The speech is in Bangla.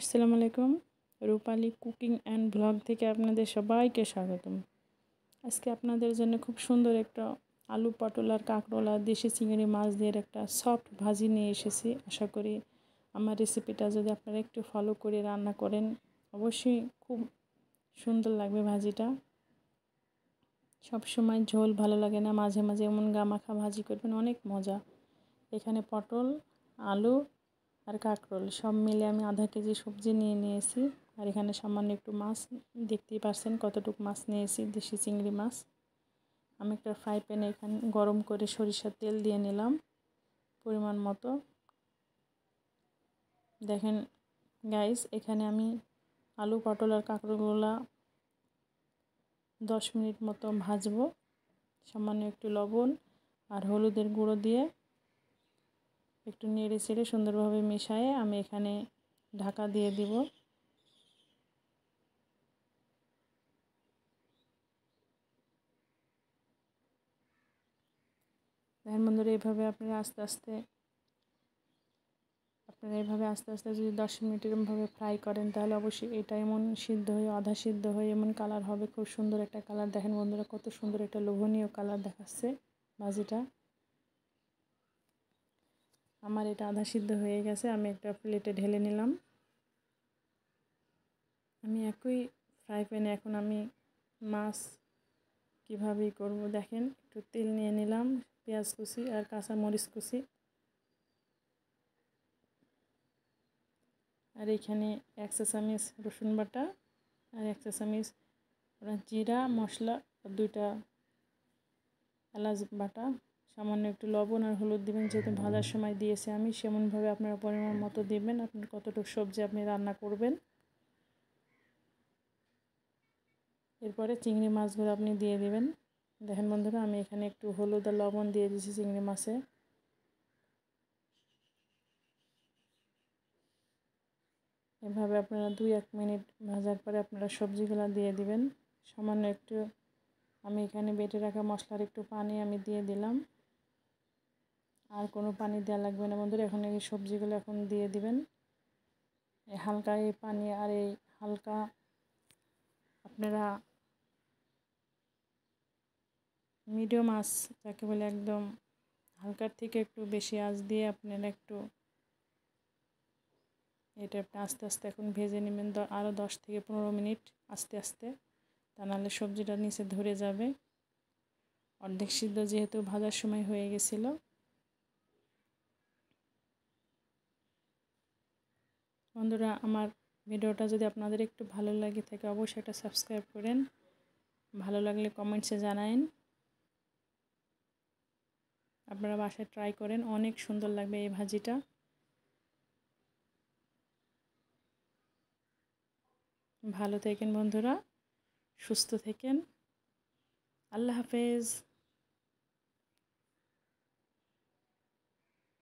আসসালামু আলাইকুম রূপালী কুকিং অ্যান্ড ব্লগ থেকে আপনাদের সবাইকে স্বাগতম আজকে আপনাদের জন্য খুব সুন্দর একটা আলু পটল আর কাঁকরোলা দেশি চিংড়ি মাছ দিয়ে একটা সফট ভাজি নিয়ে এসেছি আশা করি আমার রেসিপিটা যদি আপনারা একটু ফলো করে রান্না করেন অবশ্যই খুব সুন্দর লাগবে ভাজিটা সব সময় ঝোল ভালো লাগে না মাঝে মাঝে এমন গামাখা ভাজি করবেন অনেক মজা এখানে পটল আলু আর কাঁকরোল সব মিলে আমি আধা কেজি সবজি নিয়ে নিয়েছি আর এখানে সামান্য একটু মাছ দেখতেই পারছেন কতটুকু মাছ নিয়েছি দেশি চিংড়ি মাছ আমি একটা ফ্রাই প্যানে এখানে গরম করে সরিষার তেল দিয়ে নিলাম পরিমাণ মতো দেখেন গাইস এখানে আমি আলু পটল আর কাঁকড়গুলা দশ মিনিট মতো ভাজবো সামান্য একটু লবণ আর হলুদের গুঁড়ো দিয়ে একটু নেড়ে চেড়ে সুন্দরভাবে মেশায় আমি এখানে ঢাকা দিয়ে দিব দেখেন বন্ধুরা এইভাবে আপনারা আস্তে আস্তে আপনারা এইভাবে আস্তে আস্তে যদি দশ মিনিট এরমভাবে ফ্রাই করেন তাহলে অবশ্যই এটা এমন সিদ্ধ হয়ে আধা সিদ্ধ হয়ে এমন কালার হবে খুব সুন্দর একটা কালার দেখেন বন্ধুরা কত সুন্দর একটা লোভনীয় কালার দেখাচ্ছে বাজিটা আমার এটা আধা সিদ্ধ হয়ে গেছে আমি একটা প্লেটে ঢেলে নিলাম আমি একই ফ্রাই প্যানে এখন আমি মাছ কীভাবে করব দেখেন একটু তেল নিয়ে নিলাম পেঁয়াজ কুচি আর কাঁচা মরিচ কুচি আর এখানে এক চা চামিচ রসুন বাটা আর এক চা চামিচ জিরা মশলা আর দুইটা এলাচ বাটা সামান্য একটু লবণ আর হলুদ দিবেন যেহেতু ভাজার সময় দিয়েছে আমি সেমনভাবে আপনারা পরিমাণ মতো দেবেন আপনার কতটুকু সবজি আপনি রান্না করবেন এরপরে চিংড়ি মাছগুলো আপনি দিয়ে দেবেন দেখেন বন্ধুরা আমি এখানে একটু হলুদ আর লবণ দিয়ে দিয়েছি চিংড়ি মাছে এভাবে আপনারা দুই এক মিনিট ভাজার পরে আপনারা সবজিগুলো দিয়ে দিবেন সামান্য একটু আমি এখানে বেটে রাখা মশলার একটু পানি আমি দিয়ে দিলাম আর কোনো পানি দেওয়া লাগবে না বন্ধুরা এখন এই সবজিগুলো এখন দিয়ে দিবেন এই হালকা এই পানি আর এই হালকা আপনারা মিডিয়াম আঁচ যাকে বলে একদম হালকার থেকে একটু বেশি আঁচ দিয়ে আপনারা একটু এটা আপনি আস্তে আস্তে এখন ভেজে নেবেন আরও দশ থেকে পনেরো মিনিট আস্তে আস্তে তা নাহলে সবজিটা নিচে ধরে যাবে অর্ধেক সিদ্ধ যেহেতু ভাজার সময় হয়ে গেছিলো বন্ধুরা আমার ভিডিওটা যদি আপনাদের একটু ভালো লাগে থাকে অবশ্যই একটা সাবস্ক্রাইব করেন ভালো লাগলে কমেন্টসে জানায়েন আপনারা বাসায় ট্রাই করেন অনেক সুন্দর লাগবে এই ভাজিটা ভালো থাকেন বন্ধুরা সুস্থ থাকেন আল্লাহ হাফেজ